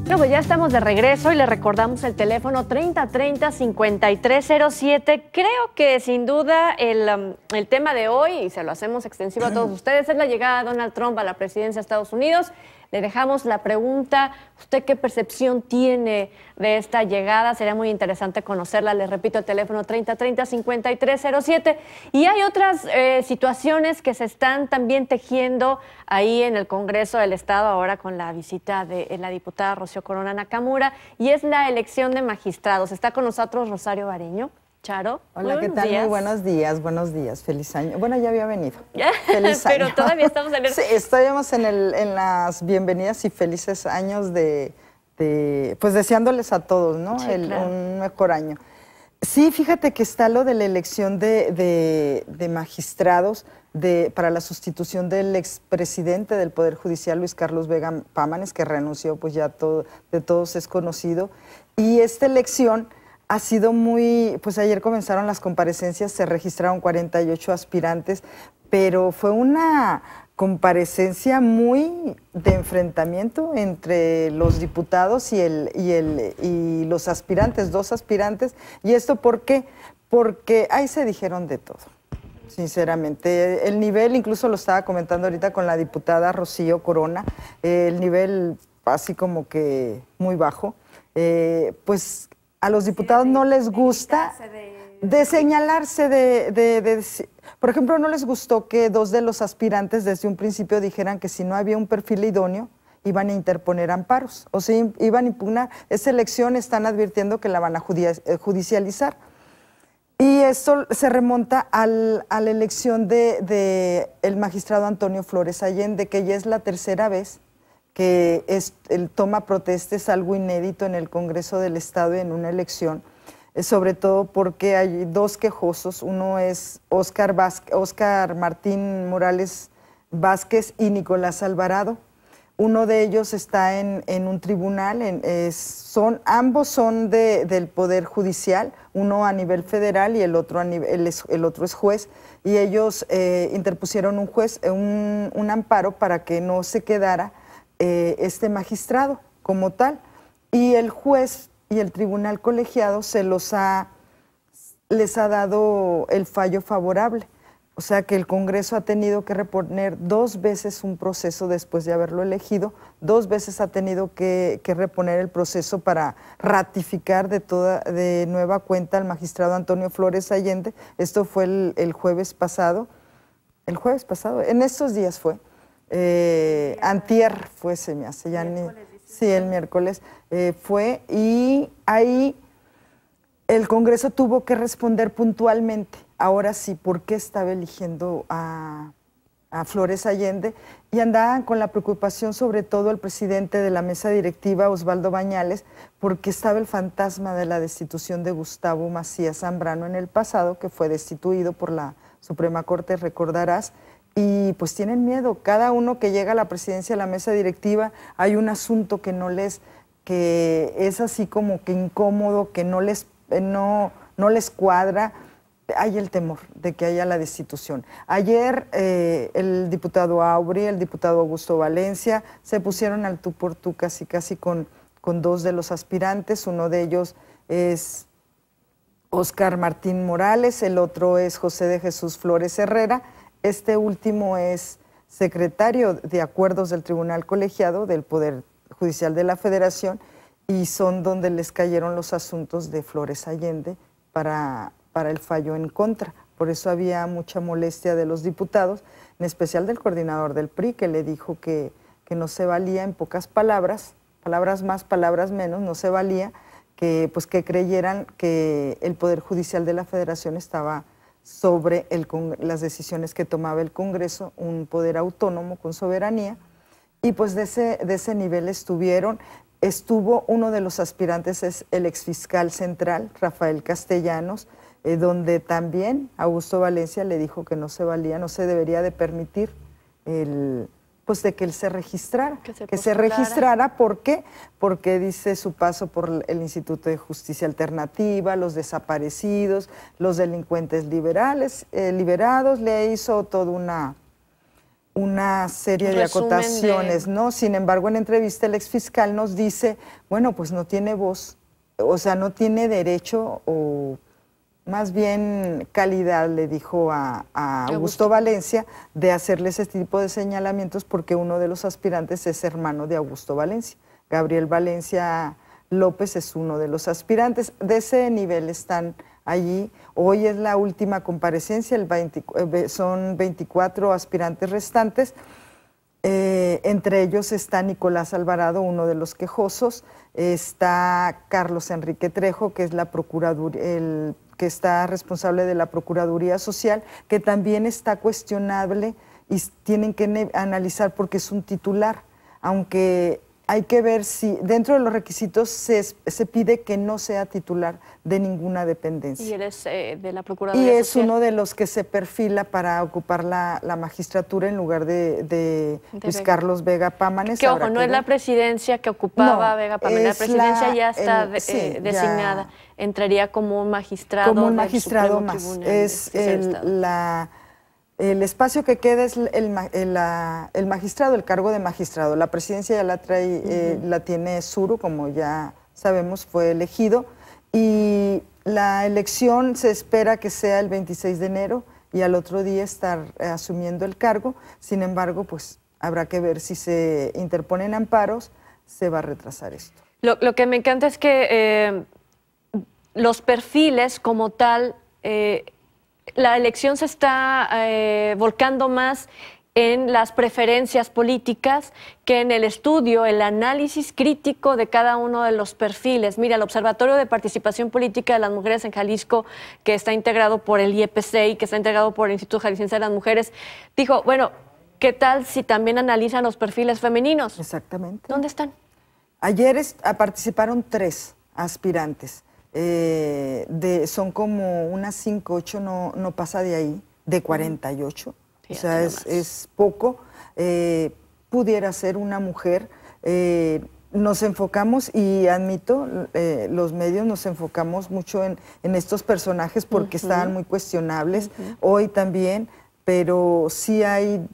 Bueno, pues ya estamos de regreso y le recordamos el teléfono 3030-5307. Creo que sin duda el, um, el, tema de hoy, y se lo hacemos extensivo a todos ustedes, es la llegada de Donald Trump a la presidencia de Estados Unidos le dejamos la pregunta, ¿usted qué percepción tiene de esta llegada? Sería muy interesante conocerla. Les repito, el teléfono 3030-5307. Y hay otras eh, situaciones que se están también tejiendo ahí en el Congreso del Estado ahora con la visita de eh, la diputada Rocío Corona Nakamura y es la elección de magistrados. Está con nosotros Rosario Bareño. Charo. Hola, ¿qué tal? Muy buenos días, buenos días. Feliz año. Bueno, ya había venido. Feliz Pero todavía estamos en el... Sí, en, las bienvenidas y felices años de, pues deseándoles a todos, ¿no? Un mejor año. Sí, fíjate que está lo de la elección de, magistrados de, para la sustitución del expresidente del Poder Judicial, Luis Carlos Vega Pámanes, que renunció, pues ya todo, de todos es conocido. Y esta elección ha sido muy, pues ayer comenzaron las comparecencias, se registraron 48 aspirantes, pero fue una comparecencia muy de enfrentamiento entre los diputados y, el, y, el, y los aspirantes, dos aspirantes. ¿Y esto por qué? Porque ahí se dijeron de todo sinceramente. El nivel, incluso lo estaba comentando ahorita con la diputada Rocío Corona, eh, el nivel así como que muy bajo. Eh, pues a los diputados no les gusta de señalarse de, Por ejemplo, no les gustó que dos de los aspirantes desde un principio dijeran que si no había un perfil idóneo, iban a interponer amparos o si iban a impugnar. Esa elección están advirtiendo que la van a eh, judicializar. Y esto se remonta a la elección del de, el magistrado Antonio Flores Allende, que ya es la tercera vez que es, el toma protesta es algo inédito en el Congreso del Estado y en una elección, eh, sobre todo porque hay dos quejosos, uno es Oscar, Vázquez, Martín Morales Vázquez y Nicolás Alvarado. Uno de ellos está en, un tribunal, son, ambos son del Poder Judicial, uno a nivel federal y el otro, a otro es juez, y ellos eh, interpusieron un juez, eh, un amparo para que no se quedara eh, este magistrado como tal. Y el juez y el tribunal colegiado se los ha, les ha dado el fallo favorable. O sea que el Congreso ha tenido que reponer dos veces un proceso después de haberlo elegido, dos veces ha tenido que, reponer el proceso para ratificar de, toda, de nueva cuenta al magistrado Antonio Flores Allende. Esto fue el jueves pasado, el jueves pasado, en estos días fue. Eh, antier fue, se me hace, ya ni, el miércoles eh, fue, y ahí el Congreso tuvo que responder puntualmente, ahora sí, ¿por qué estaba eligiendo a, a Flores Allende? Y andaban con la preocupación sobre todo el presidente de la mesa directiva, Osvaldo Bañales, porque estaba el fantasma de la destitución de Gustavo Macías Zambrano en el pasado, que fue destituido por la Suprema Corte, recordarás, y pues tienen miedo. Cada uno que llega a la presidencia, de la mesa directiva, hay un asunto que no les, que es así como que incómodo, que no les, eh, no, les cuadra. Hay el temor de que haya la destitución. Ayer eh, el diputado Aubry, el diputado Augusto Valencia se pusieron al tú por tú casi casi con, con dos de los aspirantes. Uno de ellos es Oscar Martín Morales, el otro es José de Jesús Flores Herrera este último es secretario de acuerdos del Tribunal Colegiado del Poder Judicial de la Federación y son donde les cayeron los asuntos de Flores Allende para, el fallo en contra. Por eso había mucha molestia de los diputados, en especial del coordinador del PRI, que le dijo que, no se valía en pocas palabras, palabras más, palabras menos, no se valía que, pues, que creyeran que el Poder Judicial de la Federación estaba sobre el, las decisiones que tomaba el Congreso, un poder autónomo con soberanía, y pues de ese, de ese nivel estuvieron, estuvo uno de los aspirantes, es el exfiscal central, Rafael Castellanos, eh, donde también Augusto Valencia le dijo que no se valía, no se debería de permitir el, pues de que él se registrara, que se, registrara, ¿por qué? Porque dice su paso por el Instituto de Justicia Alternativa, los desaparecidos, los delincuentes liberales, eh, liberados, le hizo toda una, serie de acotaciones, ¿no? Sin embargo, en entrevista el exfiscal nos dice, bueno, pues no tiene voz, o sea, no tiene derecho o más bien calidad, le dijo a, Augusto, Valencia, de hacerles este tipo de señalamientos porque uno de los aspirantes es hermano de Augusto Valencia. Gabriel Valencia López es uno de los aspirantes. De ese nivel están allí. Hoy es la última comparecencia, eh, son 24 aspirantes restantes. Eh, entre ellos está Nicolás Alvarado, uno de los quejosos, está Carlos Enrique Trejo, que es la procuradur el, que está responsable de la Procuraduría Social, que también está cuestionable y tienen que analizar porque es un titular, aunque hay que ver si dentro de los requisitos se, se, pide que no sea titular de ninguna dependencia. Y eres eh, de la Procuraduría. Y es uno de los que se perfila para ocupar la, magistratura en lugar de, Luis Carlos Vega Pámanes. Que ojo, no es la presidencia que ocupaba Vega Pámanes, la presidencia ya está eh, designada, entraría como un magistrado. Como un magistrado más. es la el espacio que queda es el, el, el, magistrado, el cargo de magistrado. La presidencia ya la trae, eh, la tiene Suru, como ya sabemos, fue elegido. Y la elección se espera que sea el 26 de enero y al otro día estar eh, asumiendo el cargo. Sin embargo, pues habrá que ver si se interponen amparos, se va a retrasar esto. Lo, lo que me encanta es que eh, los perfiles como tal la elección se está eh, volcando más en las preferencias políticas que en el estudio, el análisis crítico de cada uno de los perfiles. Mira, el Observatorio de Participación Política de las Mujeres en Jalisco, que está integrado por el IEPC y que está integrado por el Instituto Jalisciense de las Mujeres, dijo, bueno, ¿qué tal si también analizan los perfiles femeninos? Exactamente. ¿Dónde están? Ayer ah, participaron tres aspirantes. Eh, son como unas 5, 8, no, pasa de ahí, de 48. o sea, es, poco. Eh, pudiera ser una mujer. Eh, nos enfocamos, y admito, los medios nos enfocamos mucho en, estos personajes porque estaban muy cuestionables hoy también, pero sí hay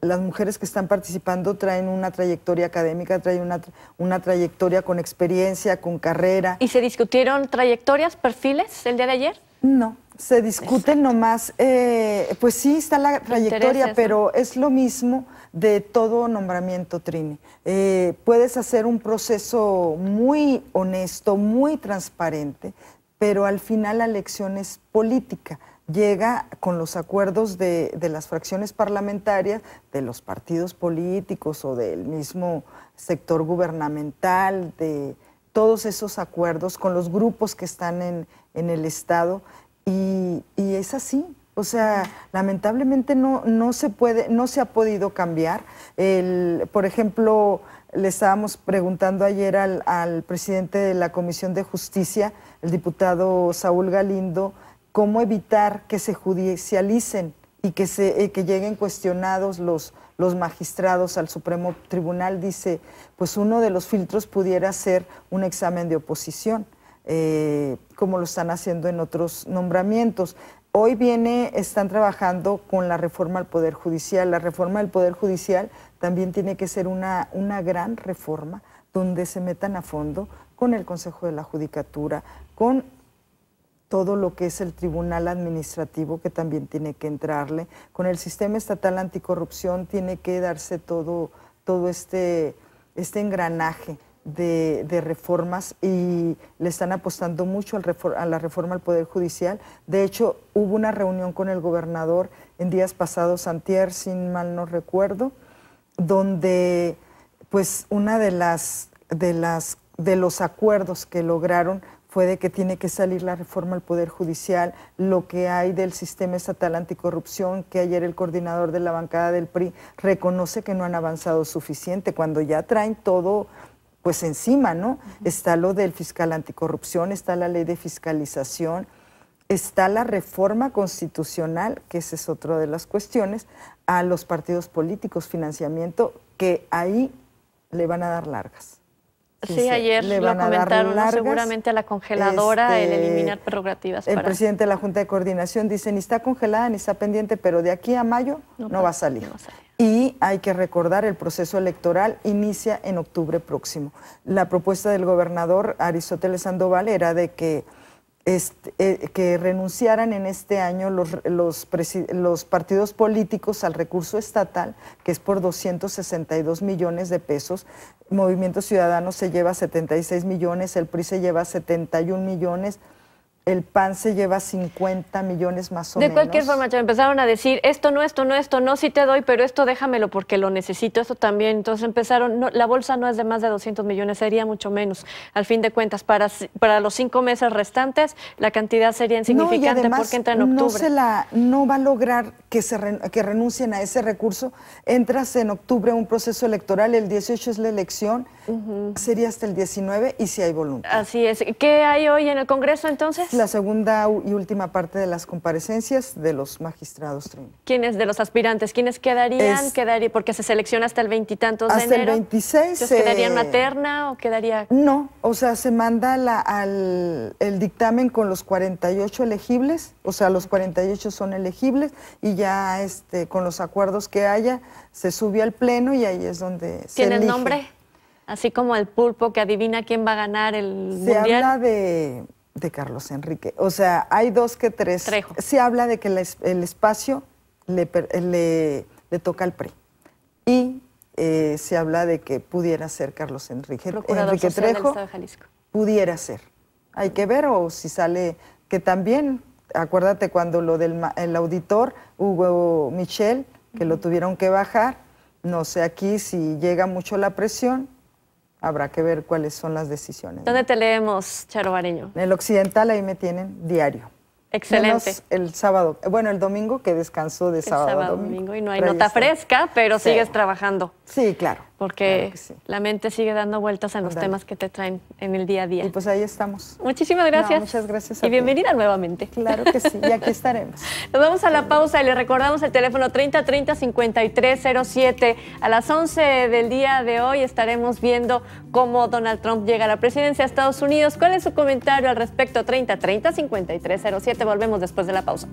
las mujeres que están participando traen una trayectoria académica, traen una, una trayectoria con experiencia, con carrera. ¿Y se discutieron trayectorias, perfiles el día de ayer? No, se discuten nomás, eh, pues sí está la trayectoria, pero es lo mismo de todo nombramiento, Trini. Eh, puedes hacer un proceso muy honesto, muy transparente, pero al final la elección es política llega con los acuerdos de, las fracciones parlamentarias, de los partidos políticos o del mismo sector gubernamental, de todos esos acuerdos con los grupos que están en, el Estado. Y, es así. O sea, lamentablemente no, se puede, no se ha podido cambiar. por ejemplo, le estábamos preguntando ayer al, al presidente de la Comisión de Justicia, el diputado Saúl Galindo, cómo evitar que se judicialicen y que, se, eh, lleguen cuestionados los, los magistrados al Supremo Tribunal, dice, pues uno de los filtros pudiera ser un examen de oposición, eh, como lo están haciendo en otros nombramientos. Hoy viene, están trabajando con la reforma al Poder Judicial. La reforma del Poder Judicial también tiene que ser una, una gran reforma donde se metan a fondo con el Consejo de la Judicatura, con todo lo que es el Tribunal Administrativo, que también tiene que entrarle. Con el sistema estatal anticorrupción tiene que darse todo, todo este, este engranaje. De, reformas y le están apostando mucho a la reforma al Poder Judicial. De hecho, hubo una reunión con el gobernador en días pasados, Antier, sin mal no recuerdo, donde pues una de las de las de los acuerdos que lograron fue de que tiene que salir la reforma al Poder Judicial, lo que hay del sistema estatal anticorrupción, que ayer el coordinador de la bancada del PRI reconoce que no han avanzado suficiente, cuando ya traen todo pues encima, ¿no? Está lo del fiscal anticorrupción, está la ley de fiscalización, está la reforma constitucional, que esa es otra de las cuestiones, a los partidos políticos, financiamiento, que ahí le van a dar largas. Sí, ayer lo comentaron, seguramente a la congeladora el este, eliminar prerrogativas. El presidente de la Junta de Coordinación dice, ni está congelada, ni está pendiente, pero de aquí a mayo no, va a salir. Y hay que recordar, el proceso electoral inicia en octubre próximo. La propuesta del gobernador Aristóteles Sandoval era de que este, eh, que renunciaran en este año los, los, los, partidos políticos al recurso estatal, que es por 262 millones de pesos. Movimiento Ciudadano se lleva 76 millones, el PRI se lleva 71 millones el PAN se lleva 50 millones más o menos. De cualquier forma, empezaron a decir, esto no, esto no, esto no, si te doy, pero esto déjamelo porque lo necesito, eso también. Entonces empezaron, la bolsa no es de más de 200 millones, sería mucho menos. Al fin de cuentas, para, para los cinco meses restantes, la cantidad sería insignificante porque entra en octubre. No, se la, no va a lograr que, se que renuncien a ese recurso. Entras en octubre a un proceso electoral, el 18 es la elección, sería hasta el 19 y si hay voluntad. Así es. ¿Qué hay hoy en el Congreso entonces? la segunda y última parte de las comparecencias de los magistrados. ¿Quiénes de los aspirantes? ¿Quiénes quedarían? quedaría, porque se selecciona hasta el veintitantos de enero. Hasta el 26. ¿Quedaría una eh, o quedaría...? No, o sea, se manda la, al, el dictamen con los 48 elegibles, o sea, los 48 son elegibles y ya este, con los acuerdos que haya se sube al pleno y ahí es donde se el nombre? Así como el pulpo que adivina quién va a ganar el Se habla de de Carlos Enrique. O sea, hay dos que tres. Se habla de que el espacio le, toca al pre Y eh, se habla de que pudiera ser Carlos Enrique, Enrique Trejo. Jalisco. Pudiera ser. Hay que ver o si sale, que también, acuérdate cuando lo del el auditor, Hugo Michel, que lo tuvieron que bajar, no sé aquí si llega mucho la presión, habrá que ver cuáles son las decisiones. ¿Dónde te leemos, Charo Bareño? En el Occidental ahí me tienen diario. Excelente. el sábado, bueno, el domingo que descansó de sábado. sábado domingo. y no hay nota fresca, pero sigues trabajando. Sí, claro porque la mente sigue dando vueltas a los temas que te traen en el día a día. Y pues ahí estamos. Muchísimas gracias. muchas gracias. A y bienvenida nuevamente. Claro que sí, y aquí estaremos. Nos vamos a la pausa y le recordamos el teléfono 30 30 A las 11 del día de hoy estaremos viendo cómo Donald Trump llega a la presidencia de Estados Unidos. ¿Cuál es su comentario al respecto? 30 30 Volvemos después de la pausa.